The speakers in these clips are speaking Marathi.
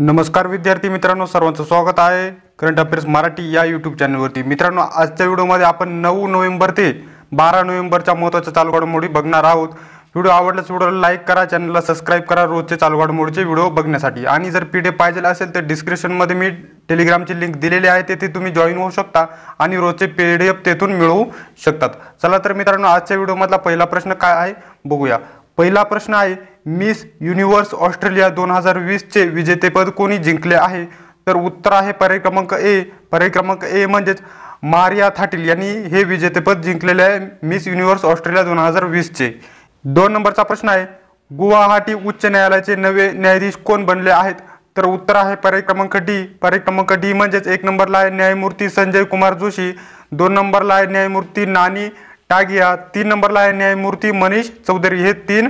नमस्कार विद्यार्थी मित्रांनो सर्वांचं स्वागत आहे करंट अफेअर्स मराठी या यूट्यूब चॅनलवरती मित्रांनो आजच्या व्हिडिओमध्ये आपण नऊ नोव्हेंबर ते बारा नोव्हेंबरच्या महत्त्वाच्या चालू घडामोडी बघणार आहोत व्हिडिओ आवडल्यास व्हिडिओला लाईक करा चॅनलला सबस्क्राईब करा रोजचे चालू घडामोडीचे व्हिडिओ बघण्यासाठी आणि जर पी डी पाहिजे असेल तर डिस्क्रिप्शनमध्ये मी टेलिग्रामची लिंक दिलेली आहे तेथे तुम्ही जॉईन होऊ शकता आणि रोजचे पी डी एफ तेथून मिळवू शकतात चला तर मित्रांनो आजच्या व्हिडिओमधला पहिला प्रश्न काय आहे बघूया पहिला प्रश्न आहे मिस युनिव्हर्स ऑस्ट्रेलिया दोन हजार वीसचे विजेतेपद कोणी जिंकले आहे तर उत्तर आहे पर्याय क्रमांक ए पर्याय क्रमांक ए म्हणजेच मारिया थाटील यांनी हे विजेतेपद जिंकलेले आहे मिस युनिव्हर्स ऑस्ट्रेलिया दोन हजार वीसचे दोन नंबरचा प्रश्न आहे गुवाहाटी उच्च न्यायालयाचे नवे न्यायाधीश कोण बनले आहेत तर उत्तर आहे पर्याय क्रमांक डी पर्याय क्रमांक डी म्हणजेच एक नंबरला आहे न्यायमूर्ती संजय कुमार जोशी दोन नंबरला आहे न्यायमूर्ती नानी तीन नंबरला आहे न्यायमूर्ती मनीष चौधरी हे तीन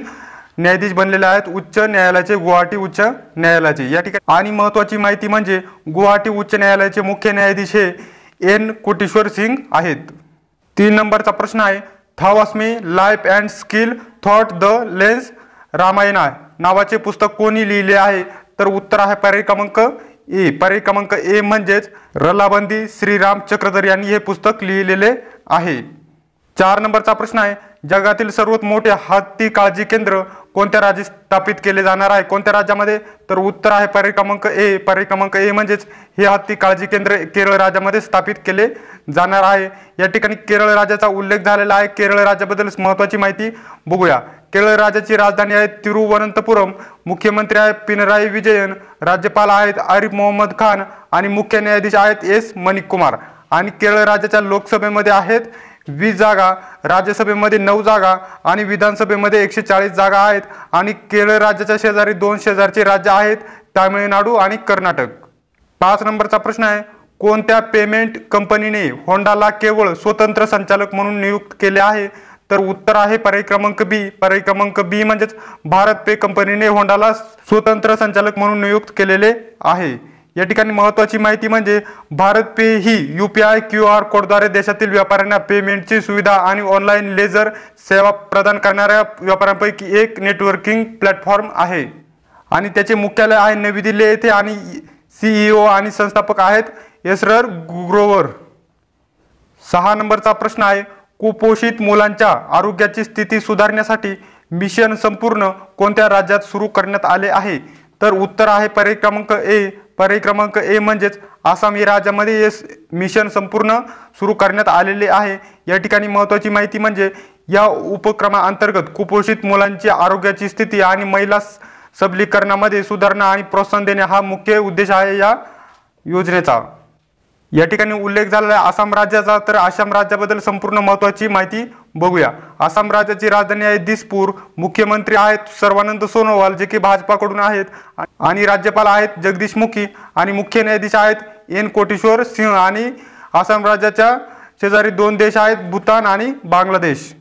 न्यायाधीश बनलेले आहेत उच्च न्यायालयाचे गुवाहाटी उच्च न्यायालयाचे या ठिकाणी आणि महत्वाची माहिती म्हणजे गुवाहाटी उच्च न्यायालयाचे मुख्य न्यायाधीश हे एन कोटेश्वर सिंग आहेत तीन नंबरचा प्रश्न आहे थावास्मी life and skill thought the lens Ramayana नावाचे पुस्तक कोणी लिहिले आहे तर उत्तर आहे पर्याय क्रमांक ए पर्याय क्रमांक ए म्हणजेच रलाबंदी श्रीराम चक्रधर यांनी हे पुस्तक लिहिलेले आहे चार नंबरचा प्रश्न आहे जगातील सर्वात मोठे हत्ती काळजी केंद्र कोणत्या राज्यात स्थापित केले जाणार आहे कोणत्या राज्यामध्ये तर उत्तर आहे पर्याय क्रमांक ए पर्याय क्रमांक ए म्हणजेच हे हत्ती काळजी केंद्र केरळ राज्यामध्ये स्थापित केले जाणार आहे या ठिकाणी केरळ राज्याचा उल्लेख झालेला आहे केरळ राज्याबद्दल महत्त्वाची माहिती बघूया केरळ राज्याची राजधानी आहे तिरुवनंतपुरम मुख्यमंत्री आहेत पिनराई विजयन राज्यपाल आहेत आरिफ मोहम्मद खान आणि मुख्य न्यायाधीश आहेत एस कुमार आणि केरळ राज्याच्या लोकसभेमध्ये आहेत वीस जागा राज्यसभेमध्ये नऊ जागा आणि विधानसभेमध्ये एकशे चाळीस जागा आहेत आणि केरळ राज्याच्या शेजारी दोन शेजारचे राज्य आहेत तामिळनाडू आणि कर्नाटक पाच नंबरचा प्रश्न आहे कोणत्या पेमेंट कंपनीने होंडाला केवळ स्वतंत्र संचालक म्हणून नियुक्त केले आहे तर उत्तर आहे पर्याय क्रमांक बी पर्याय क्रमांक बी म्हणजेच भारत पे कंपनीने होंडाला स्वतंत्र संचालक म्हणून नियुक्त केलेले आहे या ठिकाणी महत्त्वाची माहिती म्हणजे भारत पे ही U P I Q R कोडद्वारे देशातील व्यापाऱ्यांना पेमेंटची सुविधा आणि ऑनलाईन लेझर सेवा प्रदान करणाऱ्या व्यापाऱ्यांपैकी एक नेटवर्किंग प्लॅटफॉर्म आहे आणि त्याचे मुख्यालय आहे नवी दिल्ली येथे आणि सीईओ आणि संस्थापक आहेत एसरर ग्रोवर सहा नंबरचा प्रश्न आहे कुपोषित मुलांच्या आरोग्याची स्थिती सुधारण्यासाठी मिशन संपूर्ण कोणत्या राज्यात सुरू करण्यात आले आहे तर उत्तर आहे पर्याय क्रमांक ए पर्याय ए म्हणजेच आसाम आसामी राज्यामध्ये हे मिशन संपूर्ण सुरू करण्यात आलेले आहे या ठिकाणी महत्त्वाची माहिती म्हणजे या उपक्रमाअंतर्गत कुपोषित मुलांची आरोग्याची स्थिती आणि महिला सबलीकरणामध्ये सुधारणा आणि प्रोत्साहन देणे हा मुख्य उद्देश आहे या योजनेचा या ठिकाणी उल्लेख झालेला आहे आसाम राज्याचा तर आसाम राज्याबद्दल संपूर्ण महत्त्वाची माहिती बघूया आसाम राज्याची राजधानी आहे दिसपूर मुख्यमंत्री आहेत सर्वानंद सोनोवाल जे की भाजपाकडून आहेत आणि राज्यपाल आहेत जगदीश मुखी आणि मुख्य न्यायाधीश आहेत एन कोटेश्वर सिंह आणि आसाम राज्याच्या शेजारी दोन देश आहेत भूतान आणि बांगलादेश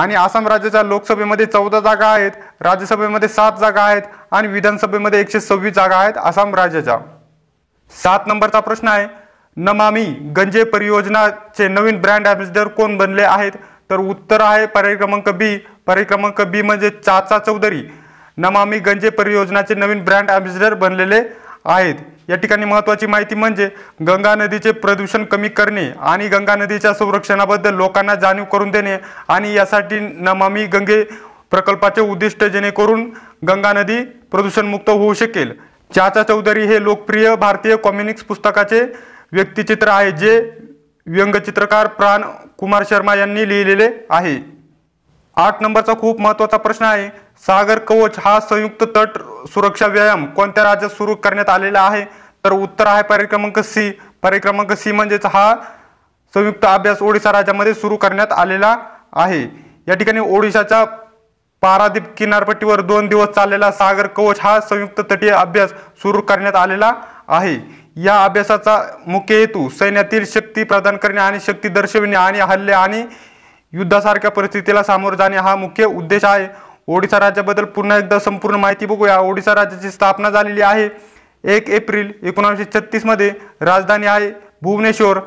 आणि आसाम राज्याच्या लोकसभेमध्ये चौदा जागा आहेत राज्यसभेमध्ये सात जागा आहेत आणि विधानसभेमध्ये एकशे सव्वीस जागा आहेत आसाम राज्याच्या सात नंबरचा प्रश्न आहे नमामी गंजे परियोजनाचे नवीन ब्रँड ॲम्बेसिडर कोण बनले आहेत तर उत्तर आहे पर्याय क्रमांक बी पर्याय क्रमांक बी म्हणजे चाचा चौधरी नमामी गंजे परियोजनाचे नवीन ब्रँड ॲम्बेसिडर बनलेले आहेत या ठिकाणी महत्त्वाची माहिती म्हणजे गंगा नदीचे प्रदूषण कमी करणे आणि गंगा नदीच्या संरक्षणाबद्दल लोकांना जाणीव करून देणे आणि यासाठी नमामी गंगे प्रकल्पाचे उद्दिष्ट जेणेकरून गंगा नदी प्रदूषणमुक्त होऊ शकेल चाचा चौधरी हे लोकप्रिय भारतीय कॉम्युनिक्स पुस्तकाचे व्यक्तिचित्र आहे जे व्यंगचित्रकार प्राण कुमार शर्मा यांनी लिहिलेले आहे आठ नंबरचा खूप महत्त्वाचा प्रश्न आहे सागर कवच हा संयुक्त तट सुरक्षा व्यायाम कोणत्या राज्यात सुरू करण्यात आलेला आहे तर उत्तर आहे परिक्रमांक सी परिक्रमांक सी म्हणजेच हा संयुक्त अभ्यास ओडिशा राज्यामध्ये सुरू करण्यात आलेला आहे या ठिकाणी ओडिशाच्या पारादीप किनारपट्टीवर दोन दिवस चाललेला सागर कवच हा संयुक्त तटीय अभ्यास सुरू करण्यात आलेला आहे या अभ्यासाचा मुख्य हेतू सैन्यातील शक्ती प्रदान करणे आणि शक्ती दर्शविणे आणि हल्ले आणि युद्धासारख्या परिस्थितीला सामोरे जाणे हा मुख्य उद्देश आहे ओडिसा राज्याबद्दल पुन्हा एकदा संपूर्ण माहिती बघूया ओडिसा राज्याची स्थापना झालेली आहे एक एप्रिल एकोणावीसशे छत्तीसमध्ये राजधानी आहे भुवनेश्वर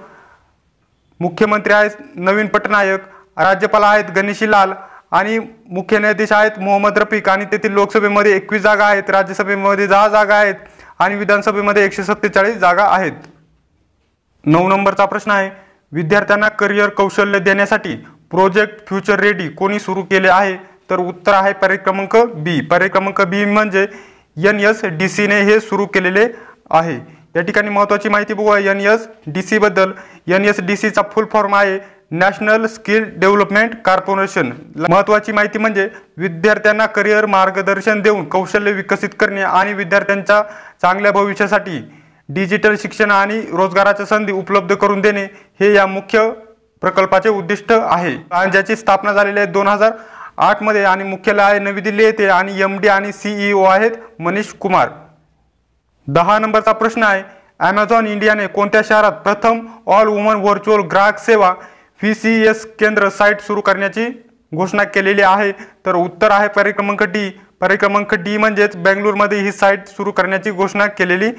मुख्यमंत्री आहेत नवीन पटनायक राज्यपाल आहेत गणेशी लाल आणि मुख्य न्यायाधीश आहेत मोहम्मद रफीक आणि तेथील लोकसभेमध्ये एकवीस जागा आहेत राज्यसभेमध्ये दहा जागा आहेत आणि विधानसभेमध्ये एकशे सत्तेचाळीस जागा आहेत नऊ नंबरचा प्रश्न आहे विद्यार्थ्यांना करिअर कौशल्य देण्यासाठी प्रोजेक्ट फ्युचर रेडी कोणी सुरू केले आहे तर उत्तर आहे पर्याय क्रमांक बी पर्याय क्रमांक बी म्हणजे एन एस डी सीने हे सुरू केलेले आहे या ठिकाणी महत्त्वाची माहिती बघूया एन एस डी सीबद्दल एन एस डी सीचा फुल फॉर्म आहे नॅशनल स्किल डेव्हलपमेंट कॉर्पोरेशन महत्त्वाची माहिती म्हणजे विद्यार्थ्यांना करिअर मार्गदर्शन देऊन कौशल्य विकसित करणे आणि विद्यार्थ्यांच्या चांगल्या भविष्यासाठी डिजिटल शिक्षण आणि रोजगाराच्या संधी उपलब्ध करून देणे हे या मुख्य प्रकल्पाचे उद्दिष्ट आहे ज्याची स्थापना झालेली आहे दोन हजार आठमध्ये आणि मुख्यालय आहे नवी दिल्ली येथे आणि एम डी आणि सीईओ e आहेत मनीष कुमार दहा नंबरचा प्रश्न आहे ॲमेझॉन इंडियाने कोणत्या शहरात प्रथम ऑल वुमन व्हर्च्युअल ग्राहक सेवा व्ही सी एस केंद्र साईट सुरू करण्याची घोषणा केलेली आहे तर उत्तर आहे परिक्रमांक डी परिक्रमांक डी म्हणजेच बेंगलुरूमध्ये ही साईट सुरू करण्याची घोषणा केलेली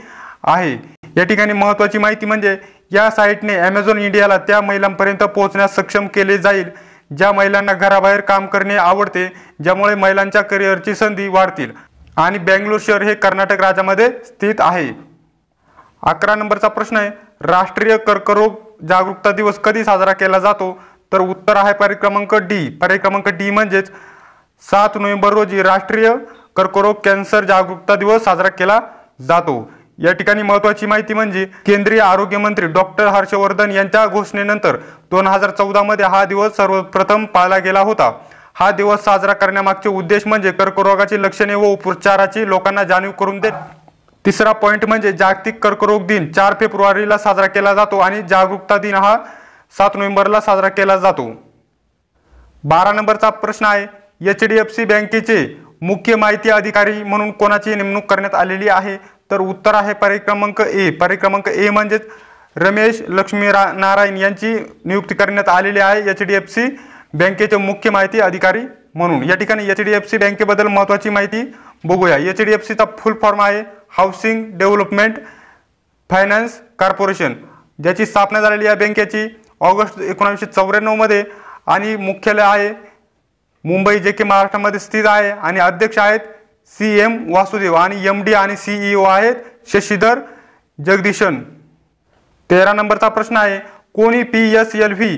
आहे या ठिकाणी महत्त्वाची माहिती म्हणजे या साईटने ॲमेझॉन इंडियाला त्या महिलांपर्यंत पोहोचण्यास सक्षम केले जाईल ज्या महिलांना घराबाहेर काम करणे आवडते ज्यामुळे महिलांच्या करिअरची संधी वाढतील आणि बेंगलोर शहर हे कर्नाटक राज्यामध्ये स्थित आहे अकरा नंबरचा प्रश्न आहे राष्ट्रीय कर्करोग जागरूकता दिवस कधी साजरा केला जातो तर उत्तर आहे पर्याय क्रमांक डी पर्याय क्रमांक डी म्हणजेच सात नोव्हेंबर रोजी राष्ट्रीय कर्करोग कॅन्सर जागरूकता दिवस साजरा केला जातो या ठिकाणी महत्त्वाची माहिती म्हणजे केंद्रीय आरोग्य मंत्री डॉक्टर हर्षवर्धन यांच्या घोषणेनंतर दोन हजार चौदामध्ये हा दिवस सर्वप्रथम पाळला गेला होता हा दिवस साजरा करण्यामागचे उद्देश म्हणजे कर्करोगाची लक्षणे व उपचाराची लोकांना जाणीव करून देत तिसरा पॉईंट म्हणजे जागतिक कर्करोग दिन चार फेब्रुवारीला साजरा केला जातो आणि जागरूकता दिन हा सात नोव्हेंबरला साजरा केला जातो बारा नंबरचा प्रश्न आहे एच डी एफ सी बँकेचे मुख्य माहिती अधिकारी म्हणून कोणाची नेमणूक करण्यात आलेली आहे तर उत्तर आहे परिक्रमांक ए परिक्रमांक ए म्हणजेच रमेश लक्ष्मी नारायण यांची नियुक्ती करण्यात आलेली आहे एच डी एफ सी बँकेचे मुख्य माहिती अधिकारी म्हणून या ठिकाणी एच डी एफ सी बँकेबद्दल महत्त्वाची माहिती बघूया एच डी एफ सीचा फुल फॉर्म आहे हाऊसिंग डेव्हलपमेंट फायनान्स कॉर्पोरेशन ज्याची स्थापना झालेली या बँकेची ऑगस्ट एकोणीसशे चौऱ्याण्णवमध्ये आणि मुख्यालय आहे मुंबई जे की महाराष्ट्रामध्ये स्थित आहे आणि अध्यक्ष आहेत सी एम वासुदेव आणि एम डी आणि सीईओ e आहेत शशीधर जगदीशन तेरा नंबरचा प्रश्न आहे कोणी P S L V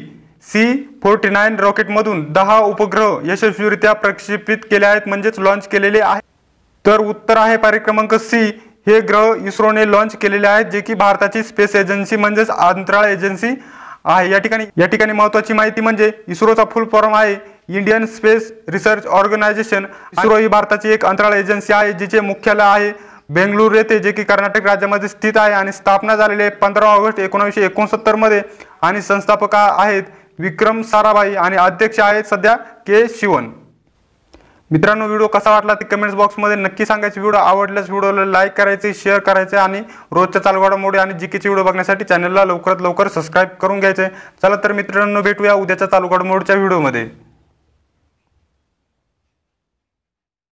C forty nine रॉकेटमधून दहा उपग्रह यशस्वीरित्या प्रक्षेपित केले आहेत म्हणजेच लॉन्च केलेले आहे तर उत्तर आहे पर्याय क्रमांक सी हे ग्रह इस्रोने लॉन्च केलेले आहेत जे की भारताची स्पेस एजन्सी म्हणजेच अंतराळ एजन्सी आहे या ठिकाणी या ठिकाणी महत्त्वाची माहिती म्हणजे इस्रोचा फुल फॉर्म आहे Indian space research organisation ISRO ही भारताची एक अंतराळ एजन्सी आहे जिचे मुख्यालय आहे बेंगलुरु येथे जे की कर्नाटक राज्यामध्ये स्थित आहे आणि स्थापना झालेली पंधरा ऑगस्ट एकोणीसशे एकोणसत्तरमध्ये आणि संस्थापक आहेत विक्रम साराभाई आणि अध्यक्ष आहेत सध्या के शिवन मित्रांनो व्हिडिओ कसा वाटला ते कमेंट्स बॉक्समध्ये नक्की सांगायचे व्हिडिओ आवडल्यास व्हिडिओला लाईक करायचे शेअर करायचे आणि रोजच्या चालू आणि जिकेचे व्हिडिओ बघण्यासाठी चॅनलला लवकरात लवकर सबस्क्राईब करून घ्यायचे चला तर मित्रांनो भेटूया उद्याच्या चालू घडामोडच्या व्हिडिओमध्ये